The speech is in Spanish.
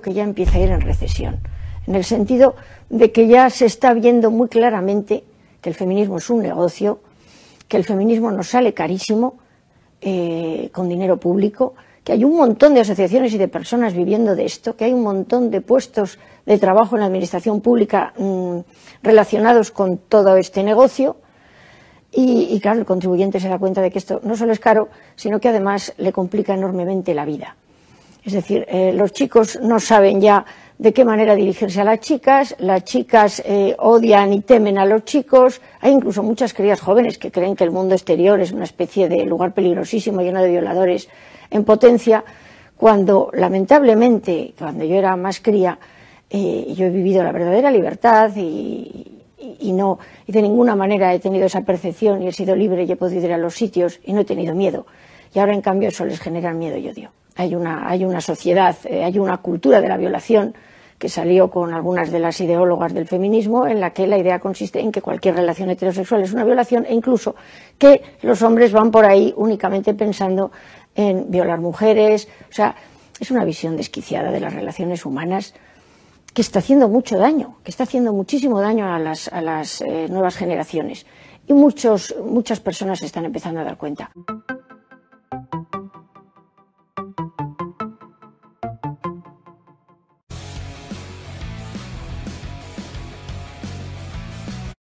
que ya empieza a ir en recesión, en el sentido de que ya se está viendo muy claramente que el feminismo es un negocio, que el feminismo nos sale carísimo eh, con dinero público, que hay un montón de asociaciones y de personas viviendo de esto, que hay un montón de puestos de trabajo en la administración pública mm, relacionados con todo este negocio. Y, y claro, el contribuyente se da cuenta de que esto no solo es caro, sino que además le complica enormemente la vida. Es decir, eh, los chicos no saben ya de qué manera dirigirse a las chicas, las chicas eh, odian y temen a los chicos, hay incluso muchas crías jóvenes que creen que el mundo exterior es una especie de lugar peligrosísimo lleno de violadores en potencia, cuando lamentablemente, cuando yo era más cría, eh, yo he vivido la verdadera libertad no, y de ninguna manera he tenido esa percepción y he sido libre y he podido ir a los sitios y no he tenido miedo. Y ahora, en cambio, eso les genera miedo y odio. Hay una, hay una sociedad, eh, hay una cultura de la violación que salió con algunas de las ideólogas del feminismo, en la que la idea consiste en que cualquier relación heterosexual es una violación e incluso que los hombres van por ahí únicamente pensando en violar mujeres. O sea, es una visión desquiciada de las relaciones humanas que está haciendo mucho daño, que está haciendo muchísimo daño a las, eh, nuevas generaciones. Y muchos, muchas personas se están empezando a dar cuenta.